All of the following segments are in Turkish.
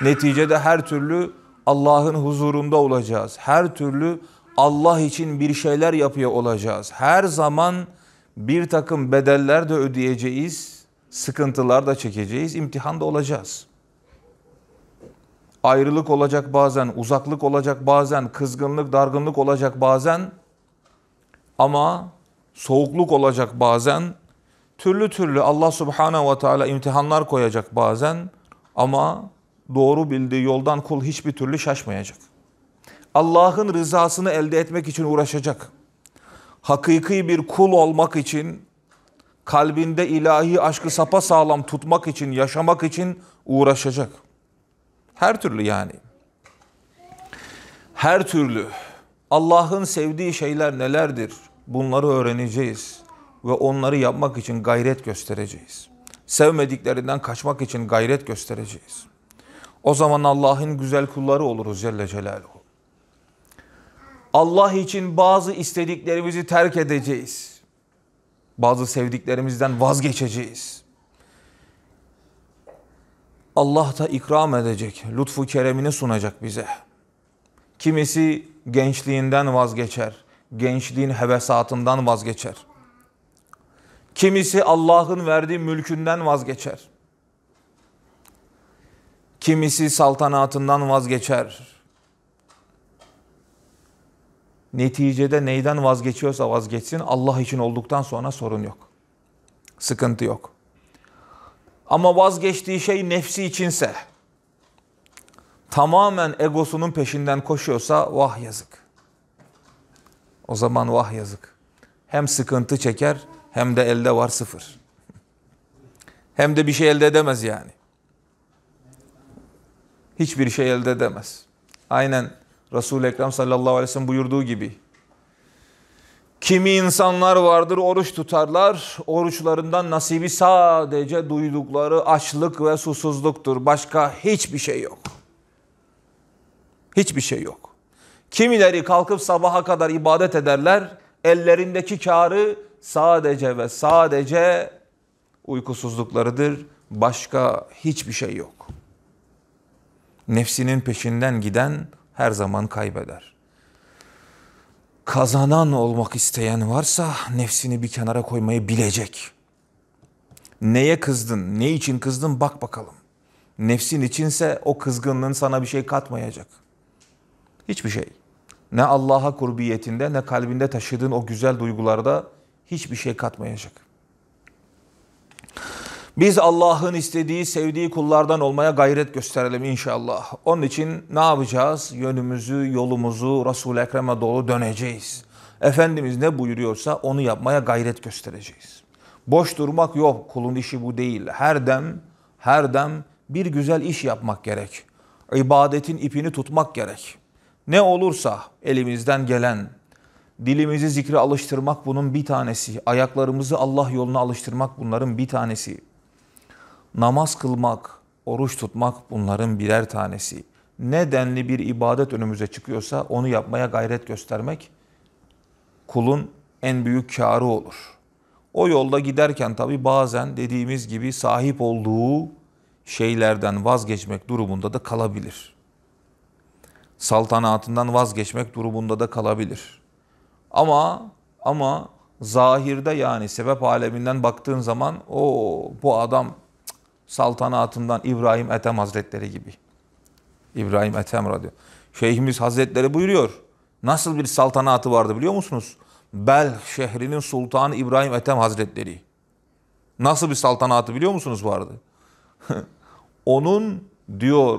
Neticede her türlü Allah'ın huzurunda olacağız. Her türlü Allah için bir şeyler yapıyor olacağız. Her zaman bir takım bedeller de ödeyeceğiz, sıkıntılar da çekeceğiz, imtihan da olacağız. Ayrılık olacak bazen, uzaklık olacak bazen, kızgınlık, dargınlık olacak bazen ama soğukluk olacak bazen. Türlü türlü Allah Subhanahu ve Teala imtihanlar koyacak bazen ama doğru bildiği yoldan kul hiçbir türlü şaşmayacak. Allah'ın rızasını elde etmek için uğraşacak. Hakiki bir kul olmak için, kalbinde ilahi aşkı sapa sağlam tutmak için, yaşamak için uğraşacak. Her türlü yani. Her türlü Allah'ın sevdiği şeyler nelerdir? Bunları öğreneceğiz ve onları yapmak için gayret göstereceğiz. Sevmediklerinden kaçmak için gayret göstereceğiz. O zaman Allah'ın güzel kulları oluruz Celle Celaluhu. Allah için bazı istediklerimizi terk edeceğiz. Bazı sevdiklerimizden vazgeçeceğiz. Allah da ikram edecek, lütfu keremini sunacak bize. Kimisi gençliğinden vazgeçer, gençliğin hevesatından vazgeçer. Kimisi Allah'ın verdiği mülkünden vazgeçer. Kimisi saltanatından vazgeçer. Neticede neyden vazgeçiyorsa vazgeçsin Allah için olduktan sonra sorun yok. Sıkıntı yok. Ama vazgeçtiği şey nefsi içinse, tamamen egosunun peşinden koşuyorsa vah yazık. O zaman vah yazık. Hem sıkıntı çeker hem de elde var sıfır. Hem de bir şey elde edemez yani hiçbir şey elde edemez. Aynen Resul-i Ekrem sallallahu aleyhi ve sellem buyurduğu gibi. Kimi insanlar vardır oruç tutarlar, oruçlarından nasibi sadece duydukları açlık ve susuzluktur. Başka hiçbir şey yok. Hiçbir şey yok. Kimileri kalkıp sabaha kadar ibadet ederler, ellerindeki karı sadece ve sadece uykusuzluklarıdır. Başka hiçbir şey yok.'' Nefsinin peşinden giden her zaman kaybeder. Kazanan olmak isteyen varsa nefsini bir kenara koymayı bilecek. Neye kızdın, ne için kızdın bak bakalım. Nefsin içinse o kızgınlığın sana bir şey katmayacak. Hiçbir şey. Ne Allah'a kurbiyetinde ne kalbinde taşıdığın o güzel duygularda hiçbir şey katmayacak. Biz Allah'ın istediği, sevdiği kullardan olmaya gayret gösterelim inşallah. Onun için ne yapacağız? Yönümüzü, yolumuzu Resul-i Ekrem'e doğru döneceğiz. Efendimiz ne buyuruyorsa onu yapmaya gayret göstereceğiz. Boş durmak yok. Kulun işi bu değil. Her dem, her dem bir güzel iş yapmak gerek. İbadetin ipini tutmak gerek. Ne olursa elimizden gelen, dilimizi zikre alıştırmak bunun bir tanesi. Ayaklarımızı Allah yoluna alıştırmak bunların bir tanesi namaz kılmak, oruç tutmak bunların birer tanesi. Ne denli bir ibadet önümüze çıkıyorsa onu yapmaya gayret göstermek kulun en büyük karı olur. O yolda giderken tabi bazen dediğimiz gibi sahip olduğu şeylerden vazgeçmek durumunda da kalabilir. Saltanatından vazgeçmek durumunda da kalabilir. Ama ama zahirde yani sebep aleminden baktığın zaman o bu adam saltanatından İbrahim Ethem Hazretleri gibi. İbrahim Ethem radyo. Şeyhimiz Hazretleri buyuruyor. Nasıl bir saltanatı vardı biliyor musunuz? Bel şehrinin sultanı İbrahim Ethem Hazretleri. Nasıl bir saltanatı biliyor musunuz vardı? Onun diyor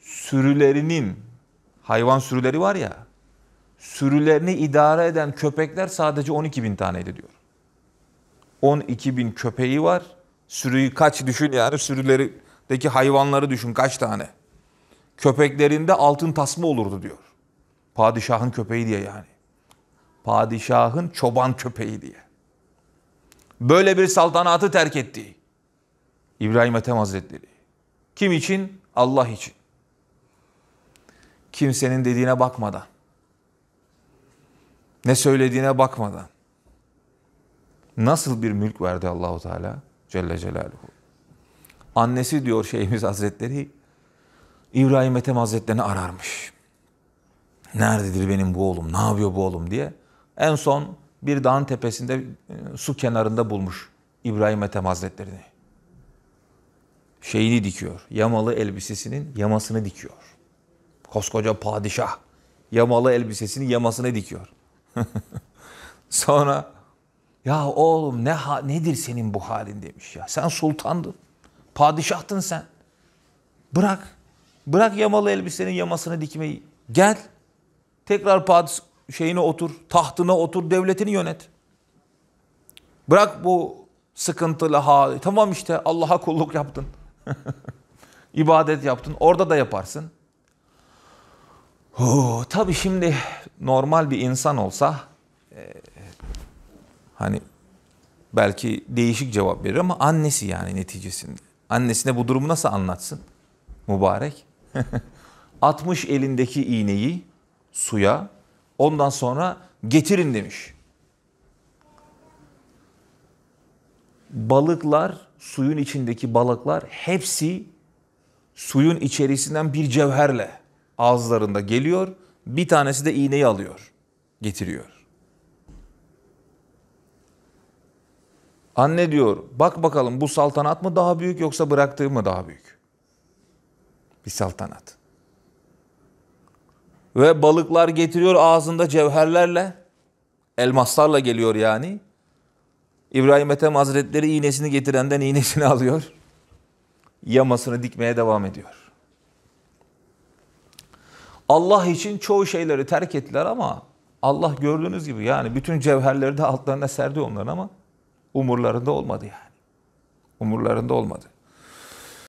sürülerinin hayvan sürüleri var ya sürülerini idare eden köpekler sadece 12 bin taneydi diyor. 12 bin köpeği var Sürüyü kaç düşün yani sürülerindeki hayvanları düşün kaç tane. Köpeklerinde altın tasma olurdu diyor. Padişahın köpeği diye yani. Padişahın çoban köpeği diye. Böyle bir saltanatı terk etti. İbrahim Ethem Hazretleri. Kim için? Allah için. Kimsenin dediğine bakmadan. Ne söylediğine bakmadan. Nasıl bir mülk verdi Allahu Teala? Celle Celaluhu. Annesi diyor Şeyhimiz Hazretleri İbrahim Ethem Hazretlerini ararmış. Nerededir benim bu oğlum? Ne yapıyor bu oğlum diye. En son bir dağın tepesinde e, su kenarında bulmuş İbrahim Ethem Hazretlerini. Şeyini dikiyor. Yamalı elbisesinin yamasını dikiyor. Koskoca padişah. Yamalı elbisesini yamasını dikiyor. Sonra ya oğlum ne ha, nedir senin bu halin demiş ya. Sen sultandın. Padişahtın sen. Bırak. Bırak yamalı elbisenin yamasını dikmeyi. Gel. Tekrar padiş şeyine otur. Tahtına otur. Devletini yönet. Bırak bu sıkıntılı hali. Tamam işte Allah'a kulluk yaptın. İbadet yaptın. Orada da yaparsın. Oo, tabii şimdi normal bir insan olsa e, Hani belki değişik cevap verir ama annesi yani neticesinde. Annesine bu durumu nasıl anlatsın? Mübarek. Atmış elindeki iğneyi suya ondan sonra getirin demiş. Balıklar, suyun içindeki balıklar hepsi suyun içerisinden bir cevherle ağızlarında geliyor. Bir tanesi de iğneyi alıyor, getiriyor. Anne diyor bak bakalım bu saltanat mı daha büyük yoksa bıraktığı mı daha büyük? Bir saltanat. Ve balıklar getiriyor ağzında cevherlerle, elmaslarla geliyor yani. İbrahim Ethem Hazretleri iğnesini getirenden iğnesini alıyor. Yamasını dikmeye devam ediyor. Allah için çoğu şeyleri terk ettiler ama Allah gördüğünüz gibi yani bütün cevherleri de altlarına serdi onların ama umurlarında olmadı yani. Umurlarında olmadı.